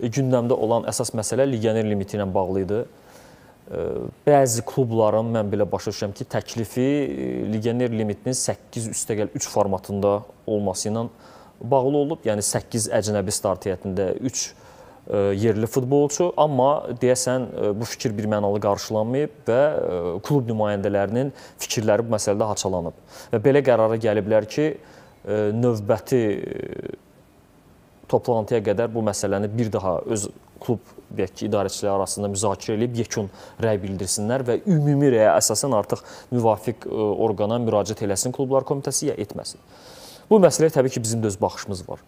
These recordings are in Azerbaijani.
E, gündəmdə olan əsas məsələ legioner limiti ilə bağlı idi. E, bəzi klubların mən belə başa düşürəm ki, təklifi e, legioner limitinin 8 üstəgəl 3 formatında olması ilə bağlı olub. Yəni 8 əcnəbi start heyətində 3 yerli futbolçu, amma deyəsən bu fikir bir mənalı qarşılanmayıb və klub nümayəndələrinin fikirləri bu məsələdə haçalanıb. Və belə qərara gəliblər ki, növbəti toplantıya qədər bu məsələni bir daha öz klub deyək ki, idarəçiləri arasında müzakirə edib yekun rəy bildirsinlər və ümumi rəyə əsasən artıq müvafiq e, orqana müraciət eləsin klublar komitəsi ya etməsin. Bu məsələyə təbii ki, bizim də öz baxışımız var.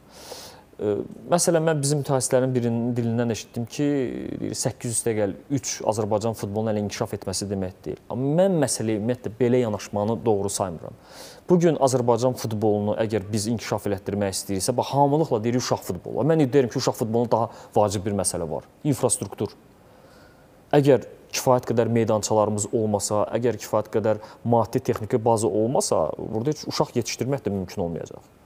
Məsələn, mən bizim mütəxəssislərin birinin dilindən eşitdim ki, 800 dəqiqəl 3 Azərbaycan futbolunun hələ inkişaf etməsi demək deyil. Amma mən məsələyə ümumiyyətlə belə yanaşmanı doğru saymıram. Bu gün Azərbaycan futbolunu əgər biz inkişaf elətdirmək istəyiriksə, bax hamılıqla deyirik uşaq futbolu. Mən deyirəm ki, uşaq futbolunun daha vacib bir məsələ var. İnfrastruktur. Əgər kifayət qədər meydançalarımız olmasa, əgər kifayət qədər maddi texniki baza olmasa, burada heç uşaq yetişdirmək də mümkün olmayacaq.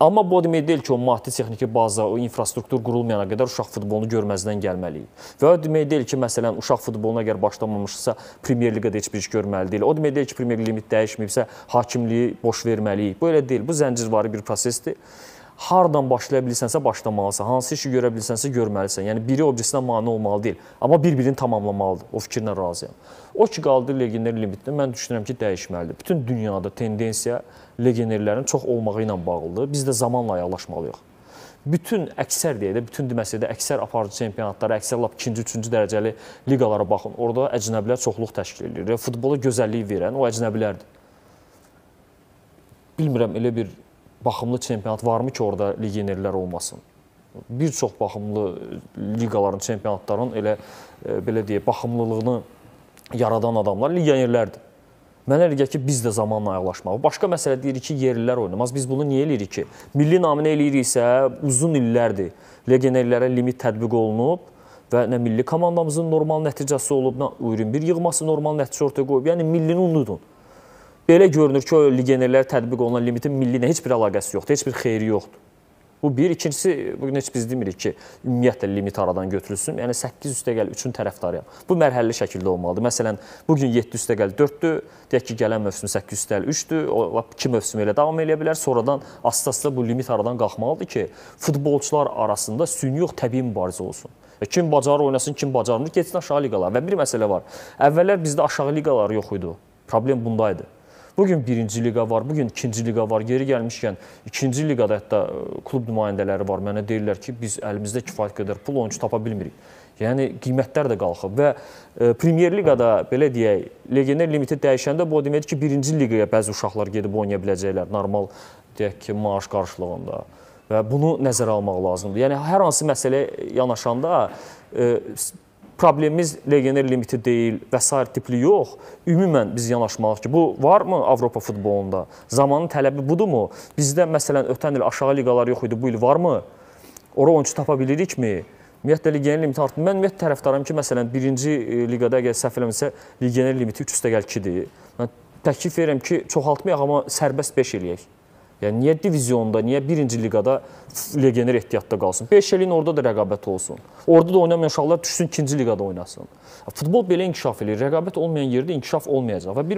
Amma bu o demək deyil ki, o maddi texniki baza, o infrastruktur qurulmayana qədər uşaq futbolunu görməzdən gəlməliyik. Və o demək deyil ki, məsələn, uşaq futboluna əgər başlamamışsa, Premyer Liqada heç bir iş görməli deyil. O demək deyil ki, Premyer Liqada limit dəyişməyibsə, hakimliyi boş verməliyik. Bu elə deyil. Bu zəncirvari bir prosesdir hardan başlaya bilirsənsə başlamalısan, hansı işi görə bilirsənsə görməlisən. Yəni biri o birisinə mane olmalı deyil, amma bir-birini tamamlamalıdır. O fikrinə razıyam. O ki qaldı legioner limitini mən düşünürəm ki, dəyişməlidir. Bütün dünyada tendensiya legionerlərin çox olmağı ilə bağlıdır. Biz də zamanla ayaqlaşmalıyıq. Bütün əksər deyə də, bütün deməsə də əksər aparıcı çempionatlara, əksər lap 2-ci, 3-cü dərəcəli liqalara baxın. Orada əcnəbilər çoxluq təşkil edir. Futbola gözəllik verən o əcnəbilərdir. Bilmirəm elə bir baxımlı çempionat varmı ki, orada legionerlər olmasın? Bir çox baxımlı liqaların, çempionatların elə e, belə deyə baxımlılığını yaradan adamlar legionerlərdir. Mənə elə gəlir ki, biz də zamanla ayaqlaşmalı. Başqa məsələ deyirik ki, yerlilər oynamaz. Biz bunu niyə eləyirik ki? Milli naminə eləyiriksə, uzun illərdir legionerlərə limit tətbiq olunub və nə milli komandamızın normal nəticəsi olub, nə U21 yığması normal nəticə ortaya qoyub. Yəni millini unudun. Belə görünür ki, o legionerlər tətbiq olunan limitin milli ilə heç bir əlaqəsi yoxdur, heç bir xeyri yoxdur. Bu bir, ikincisi bu gün heç biz demirik ki, ümumiyyətlə limit aradan götürülsün. Yəni 8 üstəgəl 3-ün tərəfdarıyam. Bu mərhələli şəkildə olmalıdır. Məsələn, bu gün 7 üstəgəl 4-dür, deyək ki, gələn mövsüm 8 üstəgəl 3-dür. O 2 mövsüm elə davam eləyə bilər. Sonradan asta-asta bu limit aradan qalxmalıdır ki, futbolçular arasında süni yox təbii mübarizə olsun. Kim bacarır oynasın, kim bacarmır, getsin aşağı liqalara. Və bir məsələ var. Əvvəllər bizdə aşağı liqalar yox idi. Problem bundaydı. Bu gün birinci liqa var, bu gün ikinci liqa var. Yeri gəlmişkən ikinci liqada hətta e, klub nümayəndələri var. Mənə deyirlər ki, biz əlimizdə kifayət qədər pul oyunçu tapa bilmirik. Yəni qiymətlər də qalxıb və e, Premyer Liqada belə deyək, legioner limiti dəyişəndə bu o deməkdir ki, birinci liqaya bəzi uşaqlar gedib oynaya biləcəklər normal deyək ki, maaş qarşılığında. Və bunu nəzərə almaq lazımdır. Yəni hər hansı məsələ yanaşanda e, problemimiz legioner limiti deyil və sair tipli yox. Ümumən biz yanaşmalıyıq ki, bu varmı Avropa futbolunda? Zamanın tələbi budurmu? Bizdə məsələn ötən il aşağı liqalar yox idi, bu il varmı? Ora oyunçu tapa bilirikmi? Ümumiyyətlə legioner limiti artır. Mən ümumiyyət tərəfdaram ki, məsələn 1-ci e, liqada əgər səhv eləmirsə, legioner limiti 3 üstəgəl 2-dir. Mən təklif verirəm ki, çoxaltmayaq amma sərbəst 5 eləyək. Yəni niyə divizionda, niyə 1-ci liqada legioner ehtiyatda qalsın? 5 elin orada da rəqabət olsun. Orada da oynamayan uşaqlar düşsün 2-ci liqada oynasın. Futbol belə inkişaf eləyir. Rəqabət olmayan yerdə inkişaf olmayacaq və bir